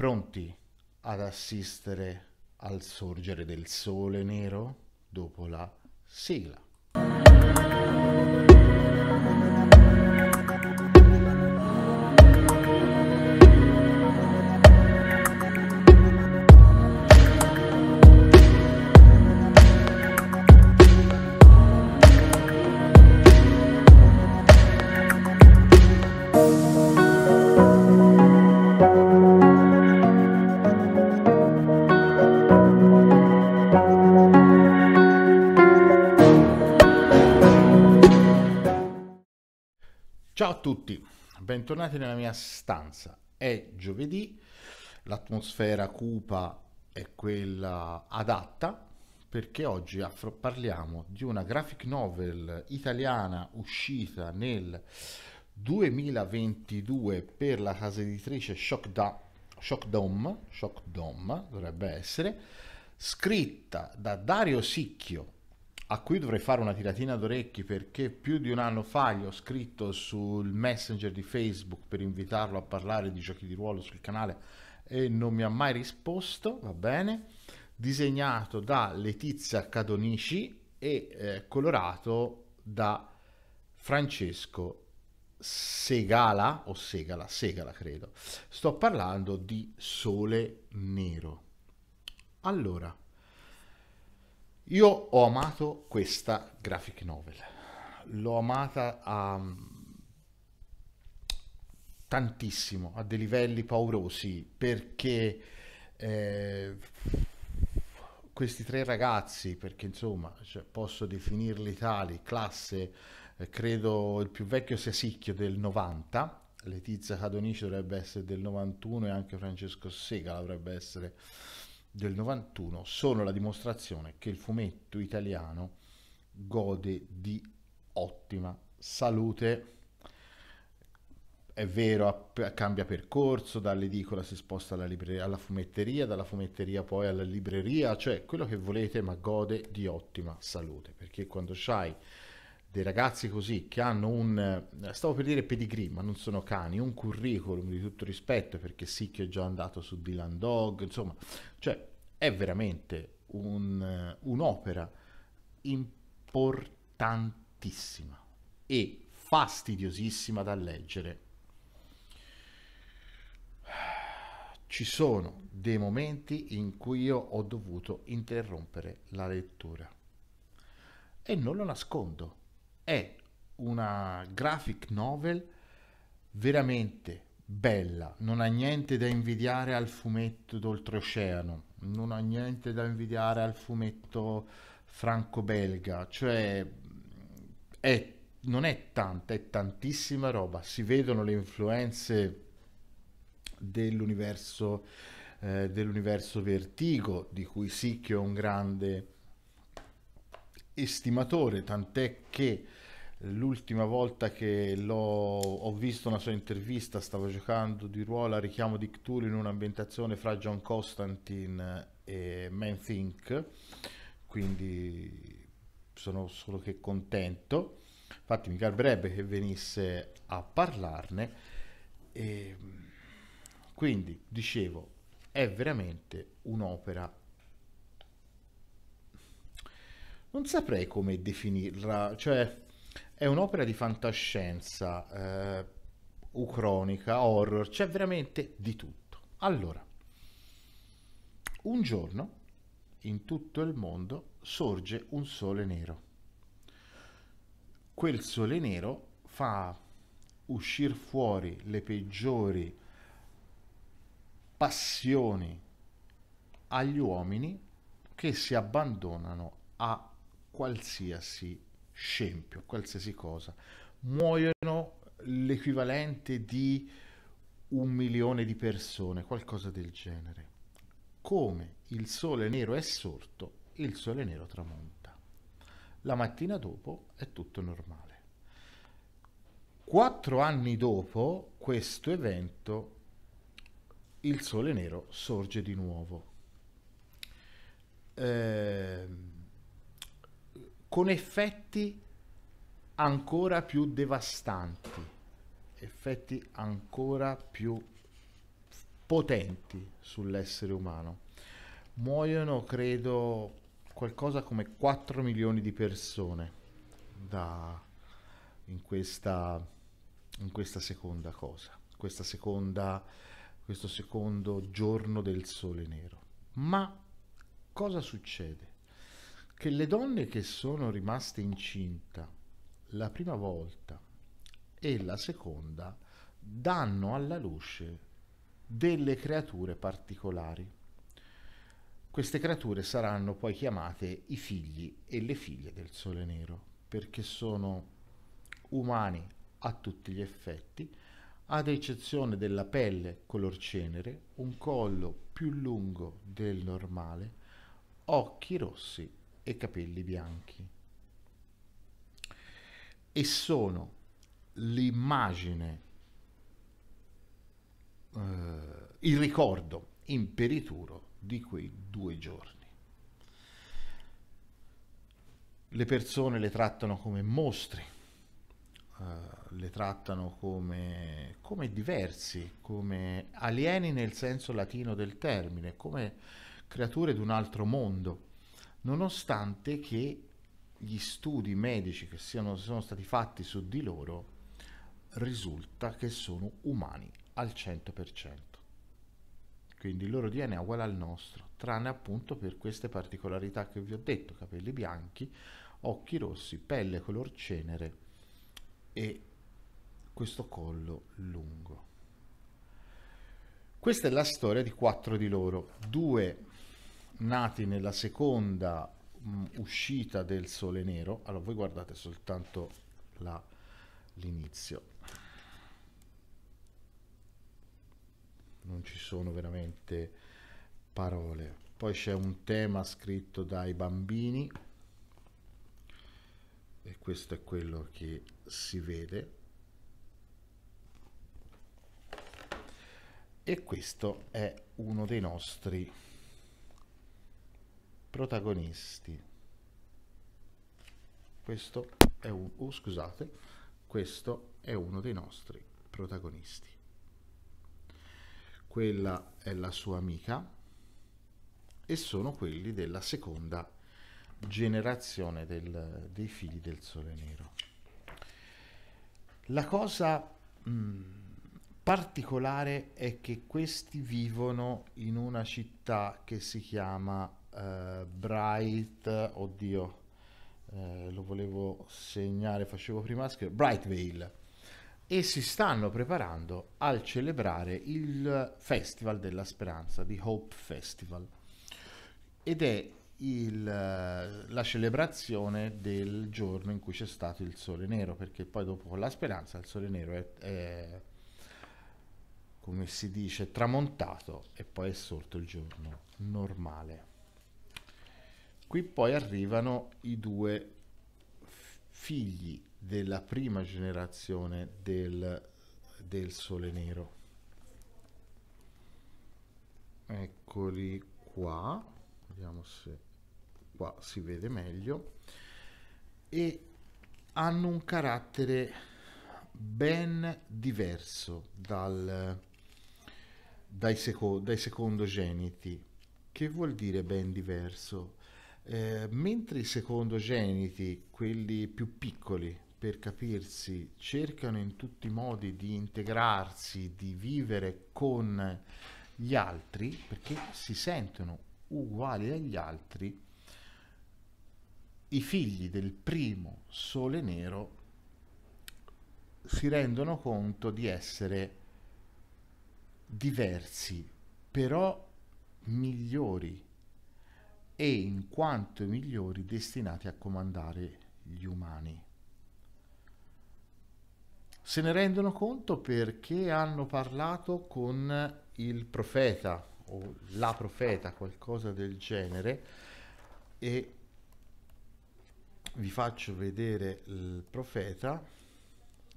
pronti ad assistere al sorgere del sole nero dopo la sigla. Ciao a tutti, bentornati nella mia stanza. È giovedì, l'atmosfera cupa è quella adatta perché oggi parliamo di una graphic novel italiana uscita nel 2022 per la casa editrice Shock, da, Shock, Dome, Shock Dome, dovrebbe essere, scritta da Dario Sicchio a cui dovrei fare una tiratina d'orecchi perché più di un anno fa gli ho scritto sul messenger di Facebook per invitarlo a parlare di giochi di ruolo sul canale e non mi ha mai risposto, va bene, disegnato da Letizia Cadonici e eh, colorato da Francesco Segala o Segala, Segala credo. Sto parlando di Sole Nero. Allora, io ho amato questa graphic novel, l'ho amata a mm, tantissimo, a dei livelli paurosi, perché eh, questi tre ragazzi, perché insomma cioè, posso definirli tali, classe, eh, credo il più vecchio sia Sicchio del 90, Letizia Cadonici dovrebbe essere del 91 e anche Francesco Sega dovrebbe essere del 91 sono la dimostrazione che il fumetto italiano gode di ottima salute. È vero, cambia percorso, dall'edicola si sposta alla, libreria, alla fumetteria, dalla fumetteria poi alla libreria, cioè quello che volete, ma gode di ottima salute, perché quando c'hai dei ragazzi così che hanno un, eh, stavo per dire pedigree, ma non sono cani, un curriculum di tutto rispetto perché sì che è già andato su Dylan Dog, insomma, cioè è veramente un, eh, un'opera importantissima e fastidiosissima da leggere. Ci sono dei momenti in cui io ho dovuto interrompere la lettura e non lo nascondo è una graphic novel veramente bella, non ha niente da invidiare al fumetto d'oltreoceano, non ha niente da invidiare al fumetto franco-belga, cioè è, non è tanta, è tantissima roba, si vedono le influenze dell'universo eh, dell'universo Vertigo, di cui sì che è un grande estimatore, tant'è che l'ultima volta che ho visto una sua intervista stava giocando di ruolo a richiamo di Cthulhu in un'ambientazione fra John Constantine e Man Think quindi sono solo che contento infatti mi garberebbe che venisse a parlarne e quindi dicevo è veramente un'opera non saprei come definirla cioè è un'opera di fantascienza, eh, ucronica, horror, c'è veramente di tutto. Allora, un giorno in tutto il mondo sorge un sole nero. Quel sole nero fa uscire fuori le peggiori passioni agli uomini che si abbandonano a qualsiasi scempio, qualsiasi cosa, muoiono l'equivalente di un milione di persone, qualcosa del genere. Come il sole nero è sorto, il sole nero tramonta. La mattina dopo è tutto normale. Quattro anni dopo questo evento, il sole nero sorge di nuovo. Eh, con effetti ancora più devastanti, effetti ancora più potenti sull'essere umano. Muoiono, credo, qualcosa come 4 milioni di persone da, in, questa, in questa seconda cosa, questa seconda, questo secondo giorno del sole nero. Ma cosa succede? che le donne che sono rimaste incinta la prima volta e la seconda danno alla luce delle creature particolari. Queste creature saranno poi chiamate i figli e le figlie del Sole Nero, perché sono umani a tutti gli effetti, ad eccezione della pelle color cenere, un collo più lungo del normale, occhi rossi e capelli bianchi. E sono l'immagine, eh, il ricordo imperituro di quei due giorni. Le persone le trattano come mostri, eh, le trattano come, come diversi, come alieni nel senso latino del termine, come creature di un altro mondo nonostante che gli studi medici che siano, sono stati fatti su di loro risulta che sono umani al 100%. Quindi il loro DNA è uguale al nostro, tranne appunto per queste particolarità che vi ho detto, capelli bianchi, occhi rossi, pelle color cenere e questo collo lungo. Questa è la storia di quattro di loro, due nati nella seconda mh, mm, uscita del Sole Nero. Allora, voi guardate soltanto la, l'inizio. Non ci sono veramente parole. Poi c'è un tema scritto dai bambini e questo è quello che si vede. E questo è uno dei nostri protagonisti questo è un oh, scusate questo è uno dei nostri protagonisti quella è la sua amica e sono quelli della seconda generazione del, dei figli del sole nero la cosa mh, mm, particolare è che questi vivono in una città che si chiama eh, Bright, oddio, eh, lo volevo segnare, facevo prima scrivere, Bright Vale e si stanno preparando al celebrare il Festival della Speranza, di Hope Festival, ed è il, eh, la celebrazione del giorno in cui c'è stato il Sole Nero, perché poi dopo la Speranza il Sole Nero è, è come si dice, tramontato e poi è sorto il giorno normale. Qui poi arrivano i due figli della prima generazione del, del Sole Nero. Eccoli qua, vediamo se qua si vede meglio, e hanno un carattere ben diverso dal, dai, seco, dai secondogeniti. Che vuol dire ben diverso? Eh, mentre i secondogeniti, quelli più piccoli, per capirsi, cercano in tutti i modi di integrarsi, di vivere con gli altri, perché si sentono uguali agli altri, i figli del primo sole nero si rendono conto di essere diversi, però migliori e in quanto migliori destinati a comandare gli umani. Se ne rendono conto perché hanno parlato con il profeta o la profeta, qualcosa del genere, e vi faccio vedere il profeta,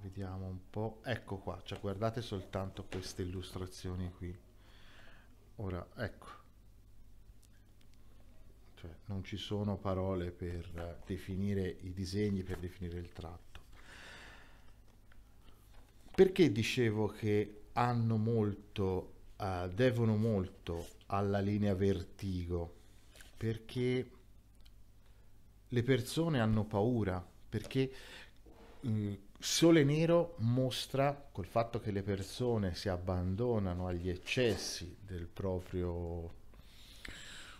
vediamo un po', ecco qua, cioè guardate soltanto queste illustrazioni qui. Ora, ecco cioè non ci sono parole per definire i disegni, per definire il tratto. Perché dicevo che hanno molto, uh, devono molto alla linea vertigo? Perché le persone hanno paura, perché mh, mm, Sole Nero mostra col fatto che le persone si abbandonano agli eccessi del proprio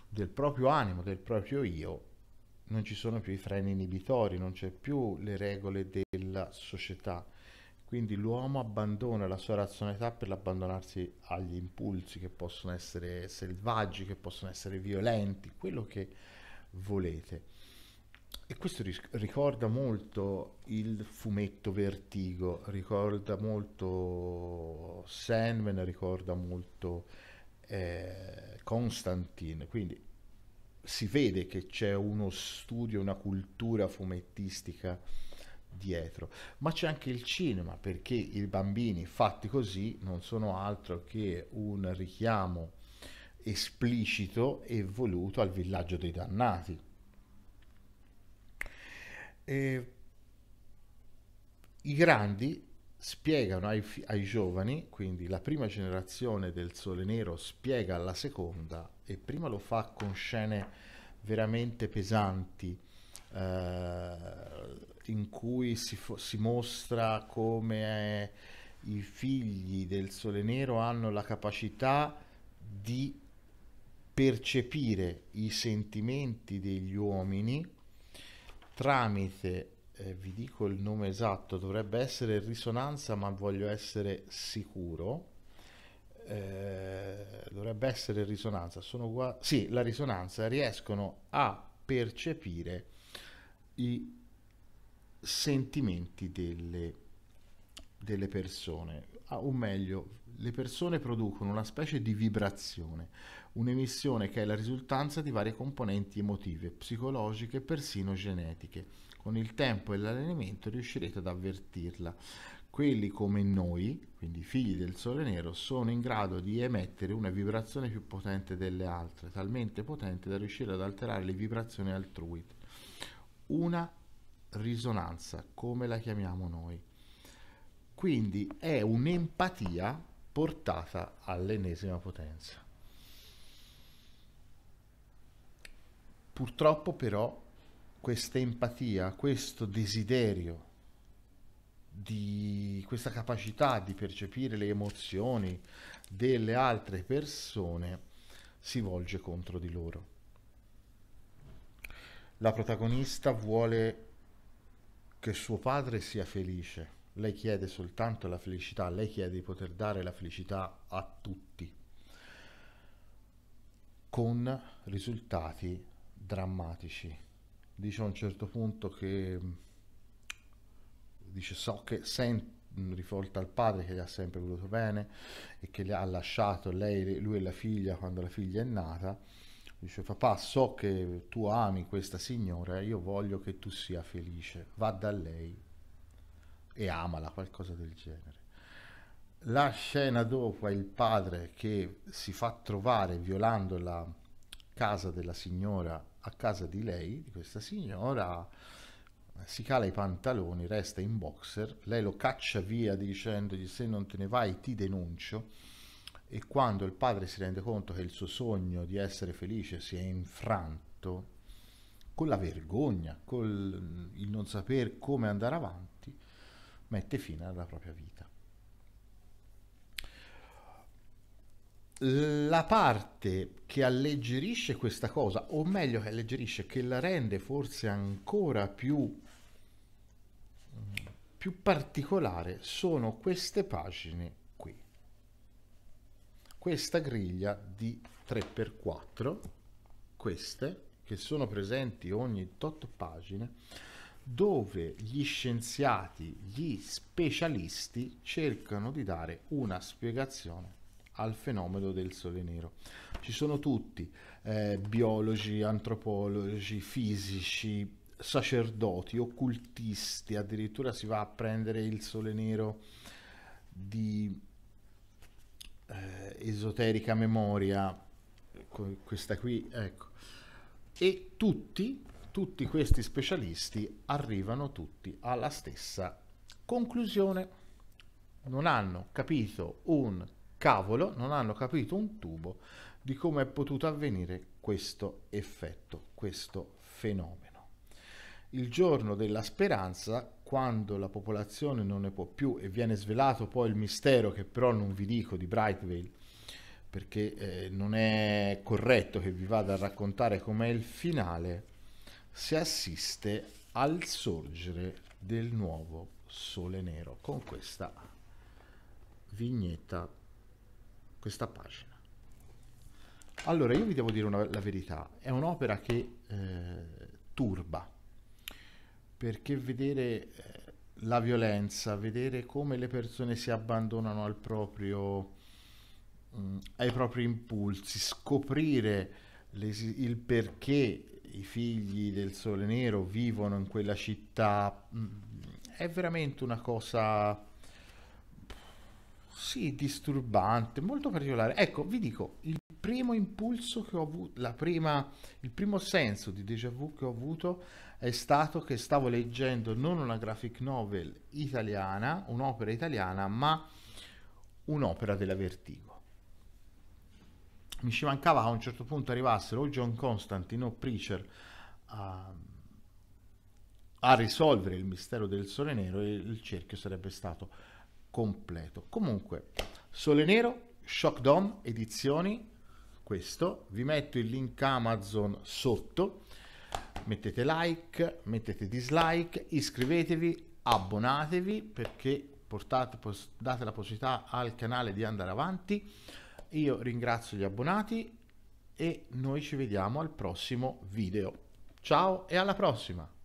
del proprio animo, del proprio io, non ci sono più i freni inibitori, non c'è più le regole della società. Quindi l'uomo abbandona la sua razionalità per abbandonarsi agli impulsi che possono essere selvaggi, che possono essere violenti, quello che volete. E questo ricorda molto il fumetto Vertigo, ricorda molto Sandman, ricorda molto eh, Constantine, quindi si vede che c'è uno studio, una cultura fumettistica dietro, ma c'è anche il cinema perché i bambini fatti così non sono altro che un richiamo esplicito e voluto al villaggio dei dannati. E I grandi spiegano ai, ai, giovani, quindi la prima generazione del Sole Nero spiega alla seconda e prima lo fa con scene veramente pesanti eh, in cui si, si mostra come eh, i figli del Sole Nero hanno la capacità di percepire i sentimenti degli uomini tramite eh, vi dico il nome esatto, dovrebbe essere risonanza, ma voglio essere sicuro. Eh, dovrebbe essere risonanza, sono qua. Sì, la risonanza riescono a percepire i sentimenti delle, delle persone, ah, o meglio, le persone producono una specie di vibrazione, un'emissione che è la risultanza di varie componenti emotive, psicologiche e persino genetiche con il tempo e l'allenamento riuscirete ad avvertirla. Quelli come noi, quindi figli del Sole Nero, sono in grado di emettere una vibrazione più potente delle altre, talmente potente da riuscire ad alterare le vibrazioni altrui. Una risonanza, come la chiamiamo noi. Quindi è un'empatia portata all'ennesima potenza. Purtroppo però questa empatia, questo desiderio di questa capacità di percepire le emozioni delle altre persone si volge contro di loro. La protagonista vuole che suo padre sia felice, lei chiede soltanto la felicità, lei chiede di poter dare la felicità a tutti, con risultati drammatici dice a un certo punto che dice so che sento rivolta al padre che gli ha sempre voluto bene e che le ha lasciato lei, lui e la figlia quando la figlia è nata dice papà so che tu ami questa signora io voglio che tu sia felice va da lei e amala qualcosa del genere la scena dopo è il padre che si fa trovare violando la casa della signora a casa di lei, di questa signora, si cala i pantaloni, resta in boxer, lei lo caccia via dicendogli se non te ne vai ti denuncio e quando il padre si rende conto che il suo sogno di essere felice si è infranto, con la vergogna, con il non saper come andare avanti, mette fine alla propria vita. la parte che alleggerisce questa cosa, o meglio che alleggerisce, che la rende forse ancora più, più particolare, sono queste pagine qui. Questa griglia di 3x4, queste, che sono presenti ogni tot pagine, dove gli scienziati, gli specialisti cercano di dare una spiegazione al fenomeno del sole nero. Ci sono tutti, eh, biologi, antropologi, fisici, sacerdoti, occultisti, addirittura si va a prendere il sole nero di eh, esoterica memoria, questa qui, ecco. E tutti, tutti questi specialisti arrivano tutti alla stessa conclusione. Non hanno capito un Cavolo, non hanno capito un tubo di come è potuto avvenire questo effetto, questo fenomeno. Il giorno della speranza, quando la popolazione non ne può più e viene svelato poi il mistero, che però non vi dico, di Brightvale, perché eh, non è corretto che vi vada a raccontare com'è il finale, si assiste al sorgere del nuovo sole nero con questa vignetta questa pagina. Allora, io vi devo dire una, la verità, è un'opera che eh, turba, perché vedere eh, la violenza, vedere come le persone si abbandonano al proprio, mh, mm, ai propri impulsi, scoprire le, il perché i figli del Sole Nero vivono in quella città, mh, mm, è veramente una cosa sì, disturbante, molto particolare. Ecco, vi dico, il primo impulso che ho avuto, la prima, il primo senso di déjà vu che ho avuto è stato che stavo leggendo non una graphic novel italiana, un'opera italiana, ma un'opera della Vertigo. Mi ci mancava che a un certo punto arrivassero o John Constantine o Preacher a, a risolvere il mistero del Sole Nero e il cerchio sarebbe stato completo. Comunque, Sole Nero, Shock Dom, edizioni, questo, vi metto il link Amazon sotto, mettete like, mettete dislike, iscrivetevi, abbonatevi perché portate, date la possibilità al canale di andare avanti. Io ringrazio gli abbonati e noi ci vediamo al prossimo video. Ciao e alla prossima!